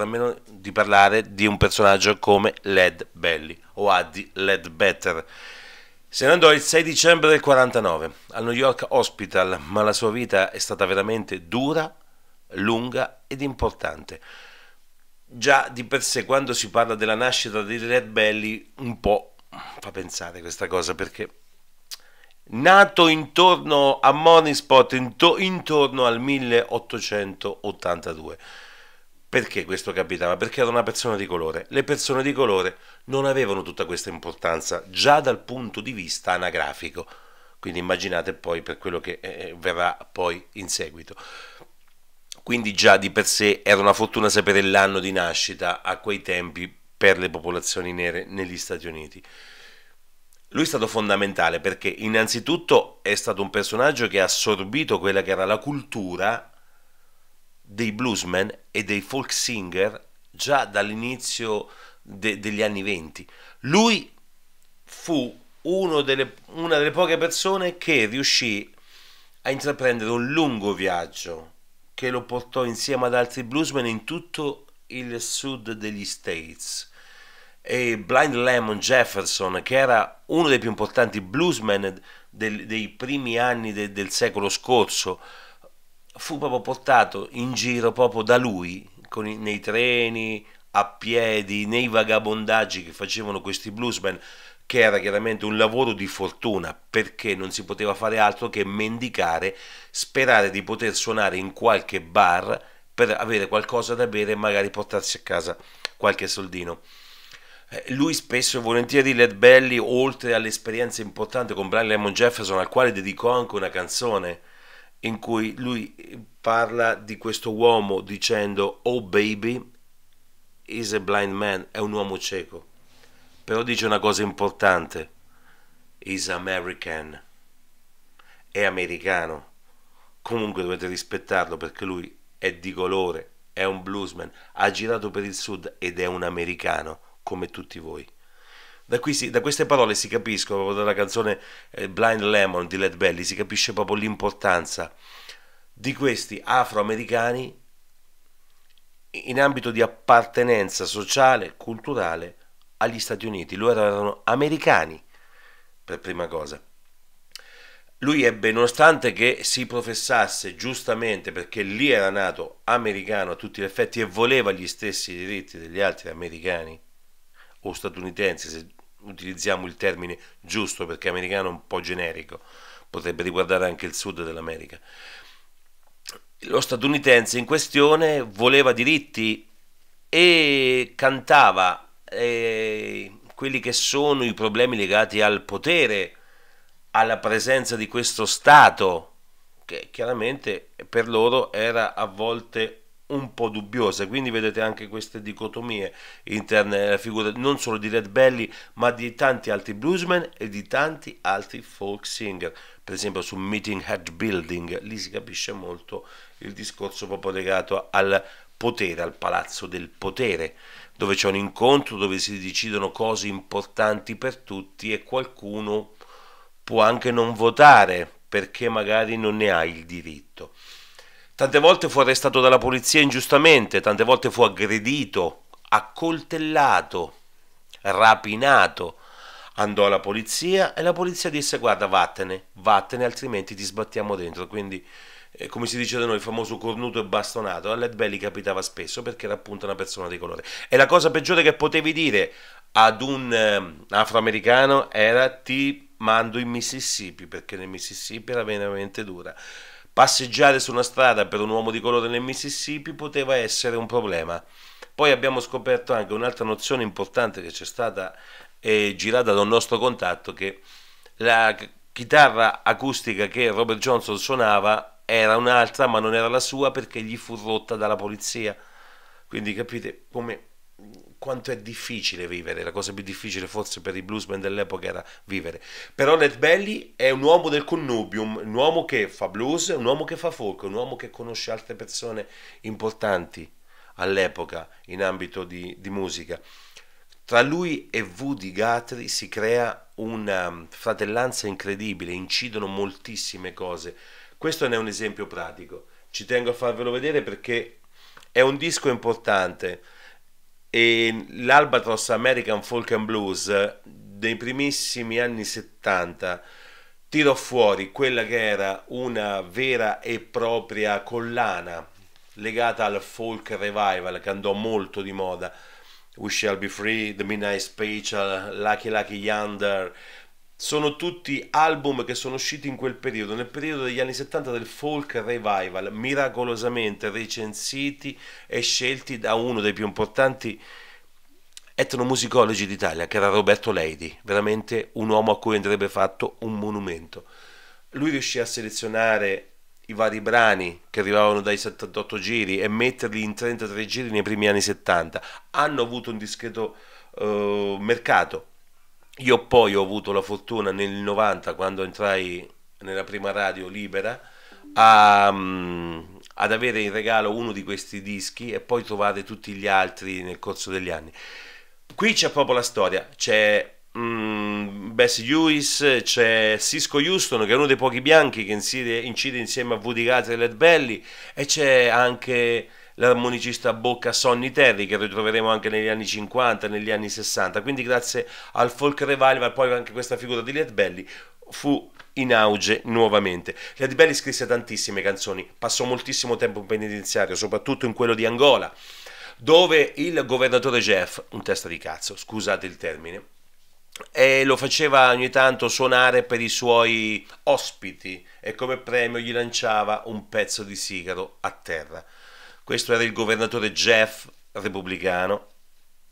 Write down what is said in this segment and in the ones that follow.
a meno di parlare di un personaggio come Led Belly o Addy Led Better. Se ne andò il 6 dicembre del 49 al New York Hospital, ma la sua vita è stata veramente dura, lunga ed importante. Già di per sé quando si parla della nascita di Led Belly un po' fa pensare questa cosa perché nato intorno a Morning Spot, intorno al 1882 perché questo capitava? Perché era una persona di colore. Le persone di colore non avevano tutta questa importanza già dal punto di vista anagrafico. Quindi immaginate poi per quello che eh, eh, verrà poi in seguito. Quindi già di per sé era una fortuna sapere l'anno di nascita a quei tempi per le popolazioni nere negli Stati Uniti. Lui è stato fondamentale perché innanzitutto è stato un personaggio che ha assorbito quella che era la cultura dei bluesmen e dei folk singer già dall'inizio de- degli anni venti. Lui fu delle, una delle poche persone che riuscì a intraprendere un lungo viaggio che lo portò insieme ad altri bluesmen in tutto il sud degli States. E Blind Lemon Jefferson, che era uno dei più importanti bluesmen del, dei primi anni de, del secolo scorso, fu proprio portato in giro proprio da lui, i, nei treni, a piedi, nei vagabondaggi che facevano questi bluesmen, che era chiaramente un lavoro di fortuna, perché non si poteva fare altro che mendicare, sperare di poter suonare in qualche bar per avere qualcosa da bere e magari portarsi a casa qualche soldino. Eh, lui spesso e volentieri Led Belly, oltre all'esperienza importante con Brian Lemon Jefferson, al quale dedicò anche una canzone, in cui lui parla di questo uomo dicendo oh baby is a blind man, è un uomo cieco. Però dice una cosa importante, is American, è americano. Comunque dovete rispettarlo perché lui è di colore, è un bluesman, ha girato per il sud ed è un americano come tutti voi. Da, si, da, queste parole si capiscono, proprio dalla canzone eh, Blind Lemon di Led Belly, si capisce proprio l'importanza di questi afroamericani in ambito di appartenenza sociale, culturale agli Stati Uniti. Loro erano americani, per prima cosa. Lui ebbe, nonostante che si professasse giustamente, perché lì era nato americano a tutti gli effetti e voleva gli stessi diritti degli altri americani, o statunitense, se utilizziamo il termine giusto perché americano è un po' generico, potrebbe riguardare anche il sud dell'America. Lo statunitense in questione voleva diritti e cantava eh, quelli che sono i problemi legati al potere, alla presenza di questo Stato, che chiaramente per loro era a volte un po' dubbiose, quindi vedete anche queste dicotomie interne alla figura non solo di Red Belly, ma di tanti altri bluesmen e di tanti altri folk singer. Per esempio su Meeting Head Building, lì si capisce molto il discorso proprio legato al potere, al palazzo del potere, dove c'è un incontro, dove si decidono cose importanti per tutti e qualcuno può anche non votare perché magari non ne ha il diritto. Tante volte fu arrestato dalla polizia ingiustamente, tante volte fu aggredito, accoltellato, rapinato. Andò alla polizia e la polizia disse guarda vattene, vattene altrimenti ti sbattiamo dentro. Quindi eh, come si dice da noi, il famoso cornuto e bastonato, a Led Belly capitava spesso perché era appunto una persona di colore. E la cosa peggiore che potevi dire ad un eh, afroamericano era ti mando in Mississippi perché nel Mississippi era veramente dura. Passeggiare su una strada per un uomo di colore nel Mississippi poteva essere un problema. Poi abbiamo scoperto anche un'altra nozione importante che c'è stata eh, girata da un nostro contatto, che la chitarra acustica che Robert Johnson suonava era un'altra ma non era la sua perché gli fu rotta dalla polizia. Quindi capite come quanto è difficile vivere, la cosa più difficile forse per i bluesman dell'epoca era vivere. Però Ned Belli è un uomo del connubium, un uomo che fa blues, un uomo che fa folk, un uomo che conosce altre persone importanti all'epoca in ambito di, di musica. Tra lui e Woody Guthrie si crea una um, fratellanza incredibile, incidono moltissime cose. Questo ne è un esempio pratico. Ci tengo a farvelo vedere perché è un disco importante e l'Albatros American Folk and Blues nei primissimi anni 70 tirò fuori quella che era una vera e propria collana legata al folk revival che andò molto di moda We Shall Be Free, The Midnight Special, Lucky Lucky Yonder sono tutti album che sono usciti in quel periodo, nel periodo degli anni 70 del folk revival, miracolosamente recensiti e scelti da uno dei più importanti etnomusicologi d'Italia, che era Roberto Leidi, veramente un uomo a cui andrebbe fatto un monumento. Lui riuscì a selezionare i vari brani che arrivavano dai 78 giri e metterli in 33 giri nei primi anni 70. Hanno avuto un discreto eh, mercato, io poi ho avuto la fortuna nel 90, quando entrai nella prima radio libera, a, um, ad avere in regalo uno di questi dischi e poi trovare tutti gli altri nel corso degli anni. Qui c'è proprio la storia, c'è mm, Bessie Lewis, c'è Cisco Houston che è uno dei pochi bianchi che incide, incide insieme a Woody Guthrie e Led Belly e c'è anche l'armonicista bocca Sonny Terry che ritroveremo anche negli anni 50, negli anni 60, quindi grazie al folk revival poi anche questa figura di Liet Belli fu in auge nuovamente. Liet Belli scrisse tantissime canzoni, passò moltissimo tempo in penitenziario, soprattutto in quello di Angola, dove il governatore Jeff, un testa di cazzo, scusate il termine, e lo faceva ogni tanto suonare per i suoi ospiti e come premio gli lanciava un pezzo di sigaro a terra. Questo era il governatore Jeff, repubblicano,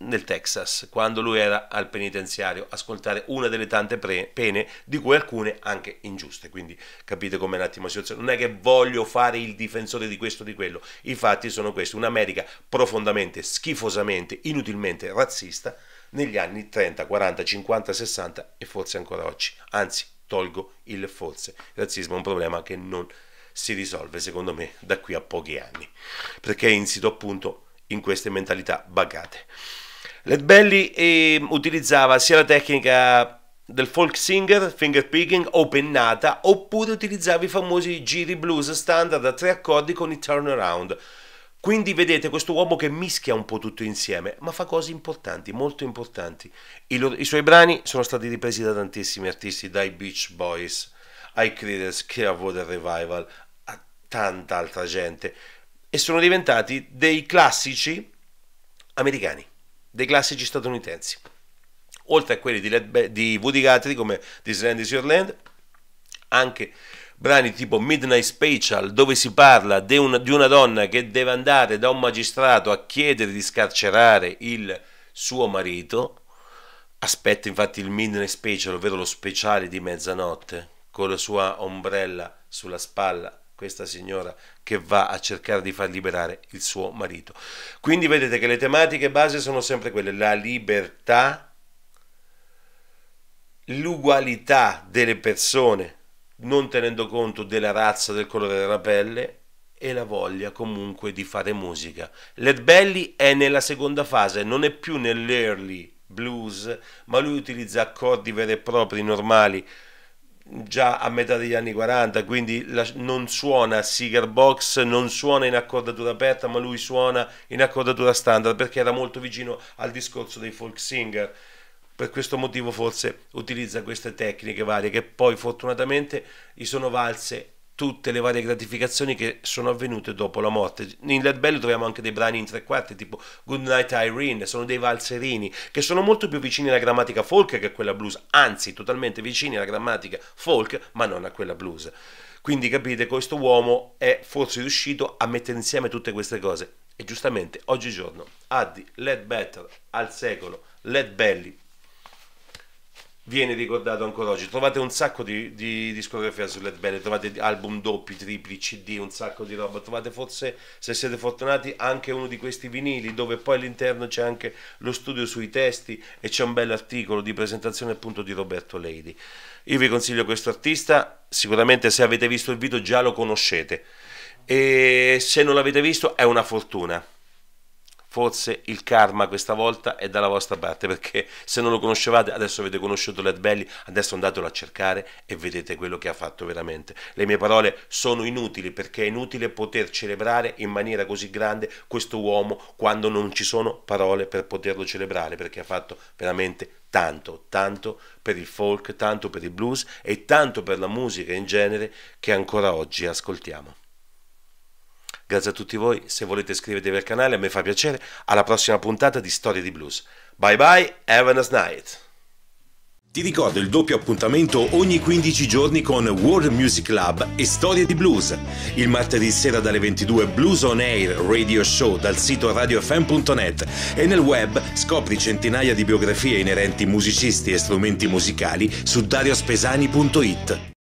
nel Texas, quando lui era al penitenziario a scontare una delle tante pre- pene, di cui alcune anche ingiuste. Quindi capite com'è un attimo la situazione. Non è che voglio fare il difensore di questo o di quello. I fatti sono questi. Un'America profondamente, schifosamente, inutilmente razzista negli anni 30, 40, 50, 60 e forse ancora oggi. Anzi, tolgo il forse. Il razzismo è un problema che non si risolve secondo me da qui a pochi anni, perché è insito appunto in queste mentalità bagate. Led Belly eh, utilizzava sia la tecnica del folk singer, finger picking o pennata, oppure utilizzava i famosi giri blues standard a tre accordi con i turnaround. Quindi vedete questo uomo che mischia un po' tutto insieme, ma fa cose importanti, molto importanti. I, loro, i suoi brani sono stati ripresi da tantissimi artisti, dai Beach Boys, ai Creedence che a Voter Revival, a tanta altra gente e sono diventati dei classici americani, dei classici statunitensi, oltre a quelli di, Led di Woody Guthrie come This Land is Your Land, anche brani tipo Midnight Special, dove si parla di una, di una, donna che deve andare da un magistrato a chiedere di scarcerare il suo marito. Aspetta infatti il Midnight Special, ovvero lo speciale di mezzanotte, con la sua ombrella sulla spalla questa signora che va a cercare di far liberare il suo marito. Quindi vedete che le tematiche base sono sempre quelle, la libertà, l'ugualità delle persone, non tenendo conto della razza, del colore della pelle e la voglia comunque di fare musica. Led Belly è nella seconda fase, non è più nell'early blues, ma lui utilizza accordi veri e propri normali già a metà degli anni 40, quindi la, non suona Seeger Box, non suona in accordatura aperta, ma lui suona in accordatura standard perché era molto vicino al discorso dei folk singer. Per questo motivo forse utilizza queste tecniche varie che poi fortunatamente gli sono valse tutte le varie gratificazioni che sono avvenute dopo la morte. In Led Bell troviamo anche dei brani in tre quarti, tipo Goodnight Irene, sono dei valzerini, che sono molto più vicini alla grammatica folk che a quella blues, anzi totalmente vicini alla grammatica folk, ma non a quella blues. Quindi capite, questo uomo è forse riuscito a mettere insieme tutte queste cose. E giustamente, oggigiorno, addi Led Better al secolo, Led Belly viene ricordato ancora oggi. Trovate un sacco di, di discografia su Led Belly, trovate album doppi, tripli, CD, un sacco di roba. Trovate forse, se siete fortunati, anche uno di questi vinili dove poi all'interno c'è anche lo studio sui testi e c'è un bell'articolo di presentazione appunto di Roberto Lady. Io vi consiglio questo artista, sicuramente se avete visto il video già lo conoscete e se non l'avete visto è una fortuna forse il karma questa volta è dalla vostra parte perché se non lo conoscevate adesso avete conosciuto Led Belly, adesso andatelo a cercare e vedete quello che ha fatto veramente. Le mie parole sono inutili perché è inutile poter celebrare in maniera così grande questo uomo quando non ci sono parole per poterlo celebrare perché ha fatto veramente tanto, tanto per il folk, tanto per il blues e tanto per la musica in genere che ancora oggi ascoltiamo. Grazie a tutti voi, se volete iscrivetevi al canale, a me fa piacere. Alla prossima puntata di Storie di Blues. Bye bye, have a nice night. Ti ricordo il doppio appuntamento ogni 15 giorni con World Music Club e Storie di Blues. Il martedì sera dalle 22 Blues on Air Radio Show dal sito radiofm.net e nel web scopri centinaia di biografie inerenti musicisti e strumenti musicali su dariospesanit